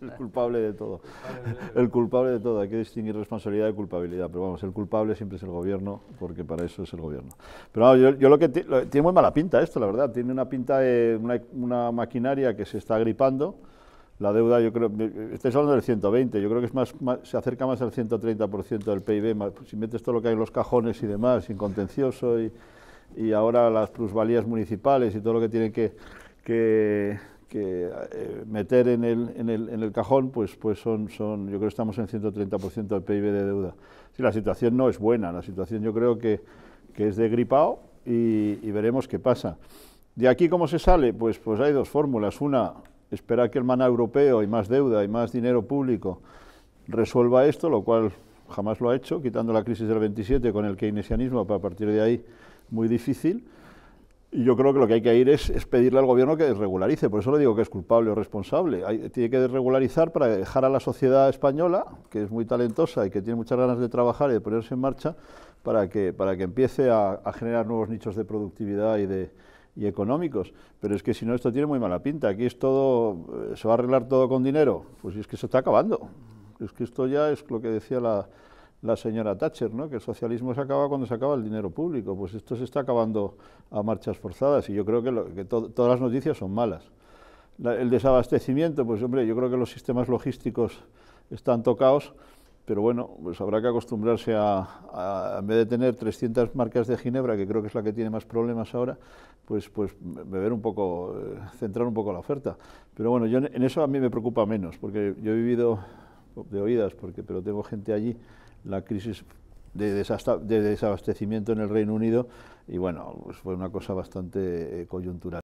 el culpable de todo. El culpable de todo. Hay que distinguir responsabilidad de culpabilidad. Pero vamos, el culpable siempre es el gobierno, porque para eso es el gobierno. Pero vamos, yo, lo que... tiene muy mala pinta esto, la verdad. Tiene una pinta de una, maquinaria que se está agripando, La deuda, yo creo, estáis hablando del 120, yo creo que es más, se acerca más al 130% del PIB, si metes todo lo que hay en los cajones y demás, sin contencioso, y, ahora las plusvalías municipales y todo lo que tiene que, que que eh, meter en el, en el, en el cajón, pues, pues son, son, yo creo que estamos en 130% del PIB de deuda. Sí, la situación no es buena, la situación yo creo que, que es de gripao y, y, veremos qué pasa. ¿De aquí cómo se sale? Pues, pues hay dos fórmulas. Una, esperar que el maná europeo y más deuda y más dinero público resuelva esto, lo cual jamás lo ha hecho, quitando la crisis del 27 con el keynesianismo, para a partir de ahí muy difícil. Y yo creo que lo que hay que ir es, pedirle al gobierno que desregularice, por eso le digo que es culpable o responsable. tiene que desregularizar para dejar a la sociedad española, que es muy talentosa y que tiene muchas ganas de trabajar y de ponerse en marcha, para que, para que empiece a, generar nuevos nichos de productividad y de, y económicos, pero es que si no esto tiene muy mala pinta, aquí es todo, eh, se va a arreglar todo con dinero, pues es que se está acabando, es que esto ya es lo que decía la, la señora Thatcher, ¿no? que el socialismo se acaba cuando se acaba el dinero público. Pues esto se está acabando a marchas forzadas y yo creo que, todas las noticias son malas. el desabastecimiento, pues hombre, yo creo que los sistemas logísticos están tocados, pero bueno, pues habrá que acostumbrarse a, en vez de tener 300 marcas de Ginebra, que creo que es la que tiene más problemas ahora, pues, pues beber un poco, eh, centrar un poco la oferta. Pero bueno, yo en, en eso a mí me preocupa menos, porque yo he vivido de oídas, porque, pero tengo gente allí la crisis de, desabastecimiento en el Reino Unido y bueno, pues fue una cosa bastante eh, coyuntural.